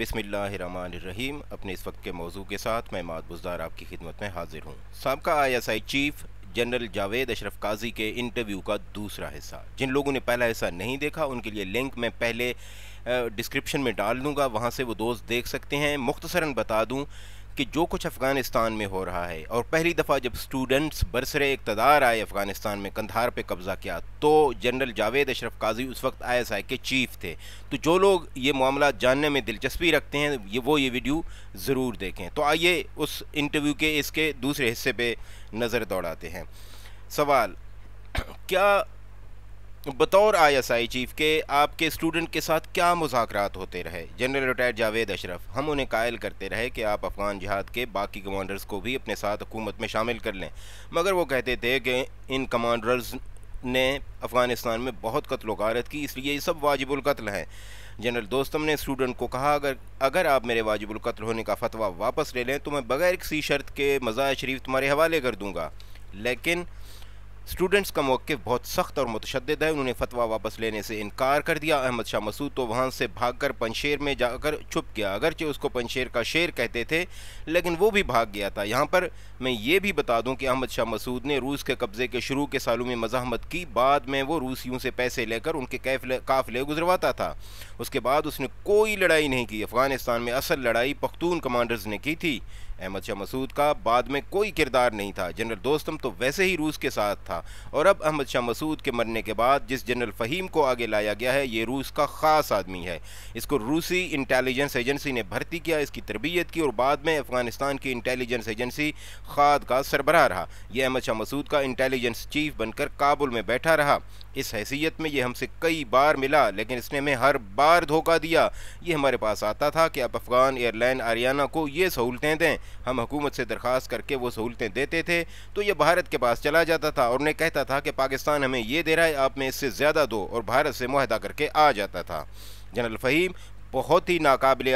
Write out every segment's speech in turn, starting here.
बिसमीम अपने इस वक्त के मौजू के साथ मैं माद बुजदार आपकी खिदमत में हाजिर हूँ सबका आई चीफ जनरल जावेद अशरफ काजी के इंटरव्यू का दूसरा हिस्सा जिन लोगों ने पहला हिस्सा नहीं देखा उनके लिए लिंक मैं पहले डिस्क्रिप्शन में डाल दूँगा वहाँ से वो दोस्त देख सकते हैं मुख्तसरा बता दूँ कि जो कुछ अफ़गानिस्तान में हो रहा है और पहली दफ़ा जब स्टूडेंट्स बरसरे इकतदार आए अफ़गानिस्तान में कंधार पे कब्ज़ा किया तो जनरल जावेद अशरफ काजी उस वक्त आईएसआई के चीफ थे तो जो लोग ये मामला जानने में दिलचस्पी रखते हैं ये वो ये वीडियो ज़रूर देखें तो आइए उस इंटरव्यू के इसके दूसरे हिस्से पर नज़र दौड़ाते हैं सवाल क्या बतौर आईएसआई चीफ के आपके स्टूडेंट के साथ क्या मुजात होते रहे जनरल रिटायर्ड जावेद अशरफ हम उन्हें कायल करते रहे कि आप अफगान जहाद के बाकी कमांडर्स को भी अपने साथ हुकूमत में शामिल कर लें मगर वो कहते थे कि इन कमांडर्स ने अफ़गानिस्तान में बहुत कत्ल वारत की इसलिए ये सब कत्ल हैं जनरल दोस्तम ने स्टूडेंट को कहा अगर अगर आप मेरे कत्ल होने का फतवा वापस ले लें तो मैं बगैर किसी शर्त के मज़ा शरीफ तुम्हारे हवाले कर दूँगा लेकिन स्टूडेंट्स का मौक़ बहुत सख्त और मतशद है उन्होंने फतवा वापस लेने से इनकार कर दिया अहमद शाह मसूद तो वहाँ से भाग कर पंशेर में जाकर छुप गया अगरचे उसको पंशेर का शेर कहते थे लेकिन वो भी भाग गया था यहाँ पर मैं ये भी बता दूँ कि अहमद शाह मसूद ने रूस के कब्ज़े के शुरू के सालों में मजामत की बाद में वो रूसियों से पैसे लेकर उनके काफिले गुजरवाता था उसके बाद उसने कोई लड़ाई नहीं की अफ़गानिस्तान में असल लड़ाई पख्तून कमांडर्स ने की थी अहमद शाह मसूद का बाद में कोई किरदार नहीं था जनरल दोस्तम तो वैसे ही रूस के साथ था और अब अहमद शाह मसूद के मरने के बाद जिस जनरल फ़हीम को आगे लाया गया है ये रूस का ख़ास आदमी है इसको रूसी इंटेलिजेंस एजेंसी ने भर्ती किया इसकी तरबियत की और बाद में अफ़गानिस्तान की इंटेलिजेंस एजेंसी खाद का सरबराह रहा यह अहमद शाह मसूद का इंटेलिजेंस चीफ बनकर काबुल में बैठा रहा इस हैसियत में ये हमसे कई बार मिला लेकिन इसने हमें हर बार धोखा दिया ये हमारे पास आता था कि आप अफ़गान एयरलाइन आरियाना को ये सहूलतें दें हम हुकूमत से दरख्वास्त करके वो सहूलतें देते थे तो ये भारत के पास चला जाता था और उन्हें कहता था कि पाकिस्तान हमें ये दे रहा है आप में इससे ज़्यादा दो और भारत से माहदा करके आ जाता था जनरल फ़हीम बहुत ही नाकबिल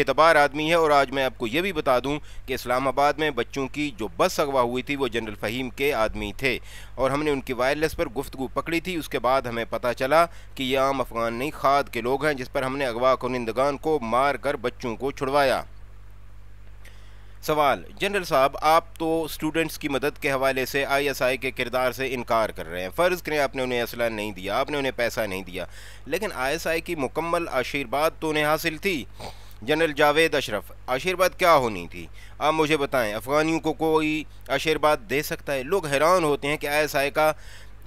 एतबार आदमी है और आज मैं आपको ये भी बता दूं कि इस्लामाबाद में बच्चों की जो बस अगवा हुई थी वो जनरल फ़हीम के आदमी थे और हमने उनकी वायरलेस पर गुफ्तु पकड़ी थी उसके बाद हमें पता चला कि ये आम अफगान नहीं खाद के लोग हैं जिस पर हमने अगवा कुनिंदगान को मार कर बच्चों को छुड़वाया सवाल जनरल साहब आप तो स्टूडेंट्स की मदद के हवाले से आईएसआई के किरदार से इनकार कर रहे हैं फ़र्ज़ करें आपने उन्हें असला नहीं दिया आपने उन्हें पैसा नहीं दिया लेकिन आईएसआई की मुकम्मल आशीर्वाद तो उन्हें हासिल थी जनरल जावेद अशरफ आशीर्वाद क्या होनी थी आप मुझे बताएं अफ़गानियों को कोई आशीर्वाद दे सकता है लोग हैरान होते हैं कि आई का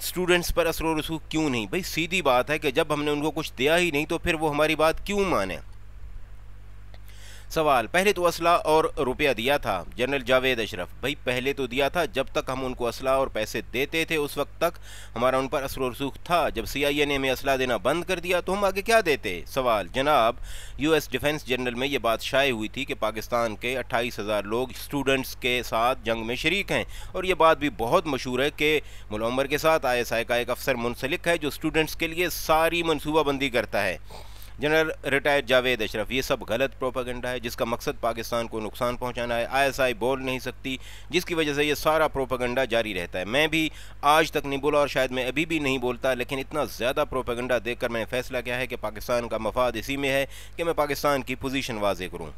स्टूडेंट्स पर असर रसूख क्यों नहीं भाई सीधी बात है कि जब हमने उनको कुछ दिया ही नहीं तो फिर वो हमारी बात क्यों माने सवाल पहले तो असला और रुपया दिया था जनरल जावेद अशरफ भाई पहले तो दिया था जब तक हम उनको असला और पैसे देते थे उस वक्त तक हमारा उन पर असर रसूख था जब सीआईए ने हमें असला देना बंद कर दिया तो हम आगे क्या देते सवाल जनाब यूएस डिफेंस जनरल में ये बात शाये हुई थी कि पाकिस्तान के अट्ठाईस हज़ार लोग स्टूडेंट्स के साथ जंग में शरीक हैं और ये बात भी बहुत मशहूर है कि मुलमर के साथ आई का एक अफसर मुनसलिक है जो स्टूडेंट्स के लिए सारी मनसूबाबंदी करता है जनरल रिटायर्ड जावेद अशरफ ये सब गलत प्रोपागेंडा है जिसका मकसद पाकिस्तान को नुकसान पहुंचाना है आईएसआई बोल नहीं सकती जिसकी वजह से ये सारा प्रोपागेंडा जारी रहता है मैं भी आज तक नहीं बोला और शायद मैं अभी भी नहीं बोलता लेकिन इतना ज़्यादा प्रोपागेंडा देखकर मैंने फैसला किया है कि पाकिस्तान का मफाद इसी में है कि मैं पाकिस्तान की पोजिशन वाजे करूँ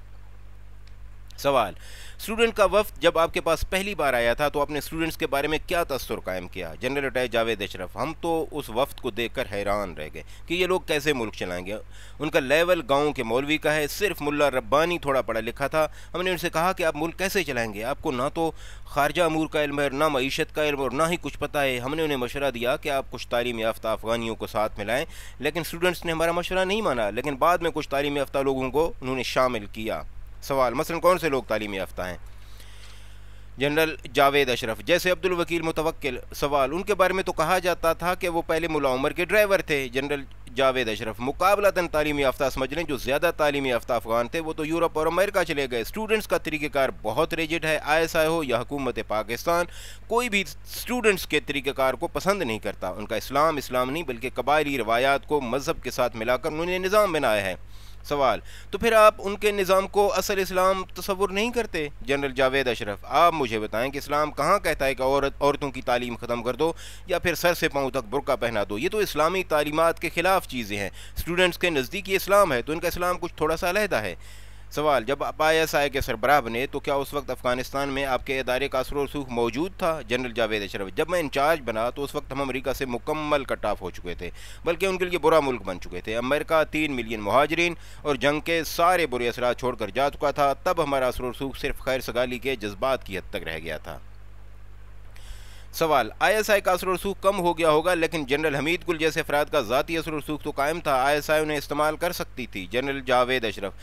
सवाल स्टूडेंट का वफ जब आपके पास पहली बार आया था तो आपने स्टूडेंट्स के बारे में क्या तस्वर कायम किया जनरल अटैच जावेद अशरफ हम तो उस वफ्त को देखकर हैरान रह गए कि ये लोग कैसे मुल्क चलाएंगे उनका लेवल गाँव के मौलवी का है सिर्फ मुल्ला रब्बानी थोड़ा पढ़ा लिखा था हमने उनसे कहा कि आप मुल्क कैसे चलाएँगे आपको ना तो खारजा अमूर का इल्म है ना मीशत का इल्म और ना ही कुछ पता है हमने उन्हें मशवरा दिया कि आप कुछ तालीम याफ्ता अफगानियों को साथ में लाएँ लेकिन स्टूडेंट्स ने हमारा मशवरा नहीं माना लेकिन बाद में कुछ तालीम याफ्ता लोगों को उन्होंने शामिल किया सवाल मसलन कौन से लोग तालीम याफ्ता हैं जनरल जावेद अशरफ जैसे अब्दुल वकील मुतवक्किल सवाल उनके बारे में तो कहा जाता था कि वो पहले मुला उमर के ड्राइवर थे जनरल जावेद अशरफ मुकाबलतन तालीम याफ्ता समझ लें जो ज़्यादा तालीम याफ्ता अफगान थे वो तो यूरोप और अमेरिका चले गए स्टूडेंट्स का तरीक़ार बहुत रेजिड है आई एस आई हो या हुकूमत पाकिस्तान कोई भी स्टूडेंट्स के तरीक़ार को पसंद नहीं करता उनका इस्लाम इस्लाम नहीं बल्कि कबायली रवायात को मज़हब के साथ मिलाकर उन्होंने निज़ाम बनाया है सवाल तो फिर आप उनके निज़ाम को असल इस्लाम तस्वुर नहीं करते जनरल जावेद अशरफ आप मुझे बताएं कि इस्लाम कहाँ कहता है कि औरत औरतों की तालीम ख़त्म कर दो या फिर सर से पाँव तक बुरका पहना दो ये तो इस्लामी तालीमत के ख़िलाफ़ चीज़ें हैं स्टूडेंट्स के नज़दीक ये इस्लाम है तो इनका इस्लाम कुछ थोड़ा सा अलहदा है सवाल जब आप आई एस आई के सरबराह बने तो क्या उस वक्त अफगानिस्तान में आपके इदारे का असर रसूख मौजूद था जनरल जावेद अशरफ जब मैं इंचार्ज बना तो उस वक्त हम अमेरिका से मुकम्मल कट ऑफ हो चुके थे बल्कि उनके लिए बुरा मुल्क बन चुके थे अमेरिका तीन मिलियन महाजरीन और जंग के सारे बुरे असरा छोड़कर जा चुका था तब हमारा असर रसूख सिर्फ खैर सगाली के जज्बात की हद तक रह गया था सवाल आईएसआई का असर रसूख कम हो गया होगा लेकिन जनरल हमीद गुल जैसे अफराद का ज़ाती असर रसूख तो कायम था आईएसआई उन्हें इस्तेमाल कर सकती थी जनरल जावेद अशरफ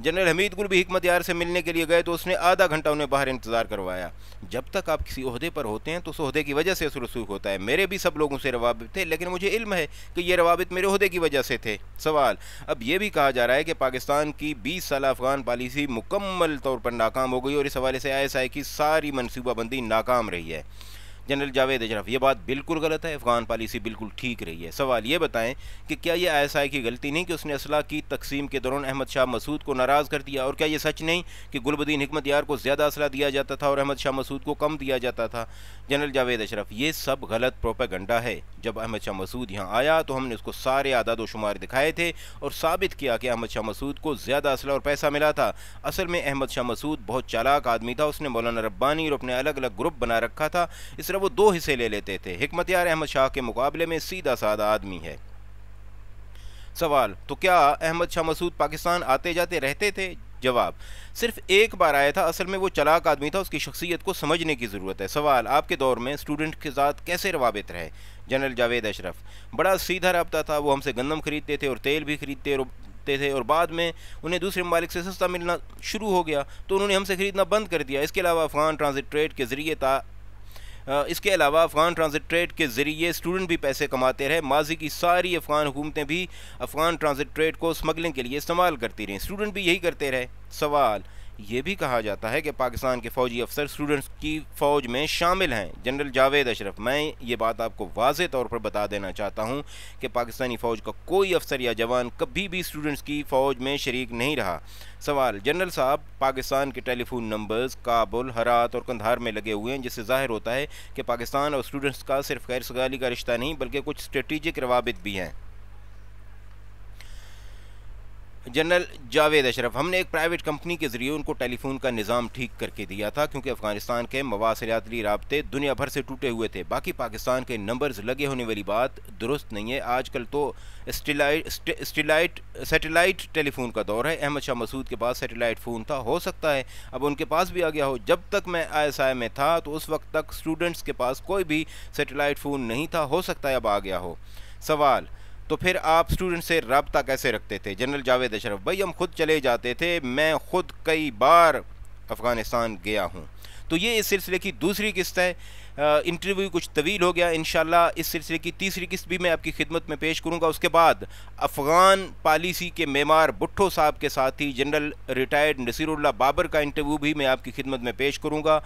जनरल हमीद गुल भी हमत यार से मिलने के लिए गए तो उसने आधा घंटा उन्हें बाहर इंतजार करवाया जब तक आप किसी अहदे पर होते हैं तो उस अहदे की वजह से असर रसूख होता है मेरे भी सब लोगों से रवाबित थे लेकिन मुझे इल्म है कि ये रवाबित मेरे अहदे की वजह से थे सवाल अब यह भी कहा जा रहा है कि पाकिस्तान की बीस साल अफगान पॉलिसी मुकम्मल तौर पर नाकाम हो गई और इस हवाले से आई की सारी मनसूबाबंदी नाकाम रही है जनरल जावेद अजरफ ये बात बिल्कुल गलत है अफगान पॉलिसी बिल्कुल ठीक रही है सवाल ये बताएं कि क्या ये आई की गलती नहीं कि उसने असलाह की तकसीम के दौरान अहमद शाह मसूद को नाराज़ कर दिया और क्या ये सच नहीं कि गुलबदीन हमत यार को ज़्यादा असलाह दिया जाता था और अहमद शाह मसूद को कम दिया जाता था जनरल जावेद अशरफ ये सब गलत प्रोपेगंडा है जब अहमद शाह मसूद यहाँ आया तो हमने उसको सारे आदाद वशुमार दिखाए थे और साबित किया कि अहमद शाह मसूद को ज़्यादा असला और पैसा मिला था असल में अहमद शाह मसूद बहुत चालाक आदमी था उसने मौलाना रब्बानी और अपने अलग अलग ग्रुप बना रखा था इस सिर्फ वो दो हिस्से ले लेते थे हमत यार अहमद शाह के मुकाबले में सीधा साधा आदमी है सवाल तो क्या अहमद शाह मसूद पाकिस्तान आते जाते रहते थे जवाब सिर्फ एक बार आया था असल में वो चलाक आदमी था उसकी शख्सियत को समझने की ज़रूरत है सवाल आपके दौर में स्टूडेंट के साथ कैसे रवाबित रहे जनरल जावेद अशरफ बड़ा सीधा रबता था वो हमसे गंदम ख़रीदते थे और तेल भी ख़रीदते सकते थे और बाद में उन्हें दूसरे ममालिक से सस्ता मिलना शुरू हो गया तो उन्होंने हमसे ख़रीदना बंद कर दिया इसके अलावा अफगान ट्रांजिट ट्रेड के ज़रिए इसके अलावा अफ़गान ट्रांजिट ट्रेड के ज़रिए स्टूडेंट भी पैसे कमाते रहे माजी की सारी अफ़गान हुकूमतें भी अफ़गान ट्रांजिट ट्रेड को स्मगलिंग के लिए इस्तेमाल करती रहीं स्टूडेंट भी यही करते रहे सवाल ये भी कहा जाता है कि पाकिस्तान के फ़ौजी अफसर स्टूडेंट्स की फ़ौज में शामिल हैं जनरल जावेद अशरफ मैं ये बात आपको वाज तौर पर बता देना चाहता हूँ कि पाकिस्तानी फ़ौज का कोई अफसर या जवान कभी भी स्टूडेंट्स की फ़ौज में शरीक नहीं रहा सवाल जनरल साहब पाकिस्तान के टेलीफोन नंबर्स काबुल हरात और कंधार में लगे हुए हैं जिससे ज़ाहिर होता है कि पाकिस्तान और स्टूडेंट्स का सिर्फ गैर सगाली का रिश्ता नहीं बल्कि कुछ स्ट्रेटिजिक रवाबित भी हैं जनरल जावेद अशरफ हमने एक प्राइवेट कंपनी के ज़रिए उनको टेलीफोन का निज़ाम ठीक करके दिया था क्योंकि अफ़गानिस्तान के मवासलाती रबते दुनिया भर से टूटे हुए थे बाकी पाकिस्तान के नंबर्स लगे होने वाली बात दुरुस्त नहीं है आजकल तो स्टेलाइट स्टेलाइट सेटेलाइट टेलीफोन का दौर है अहमद शाह मसूद के पास सेटेलाइट फ़ोन था हो सकता है अब उनके पास भी आ गया हो जब तक मैं आई में था तो उस वक्त तक स्टूडेंट्स के पास कोई भी सेटेलाइट फ़ोन नहीं था हो सकता है अब आ गया हो सवाल तो फिर आप स्टूडेंट से रबता कैसे रखते थे जनरल जावेद अशरफ भाई हम खुद चले जाते थे मैं खुद कई बार अफ़गानिस्तान गया हूँ तो ये इस सिलसिले की दूसरी किस्त है इंटरव्यू कुछ तवील हो गया इन इस सिलसिले की तीसरी किस्त भी मैं आपकी खिदमत में पेश करूँगा उसके बाद अफ़गान पॉलिसी के मेमार भुट्टो साहब के साथ ही जनरल रिटायर्ड नसीरुल्ला बाबर का इंटरव्यू भी मैं आपकी खिदमत में पेश करूँगा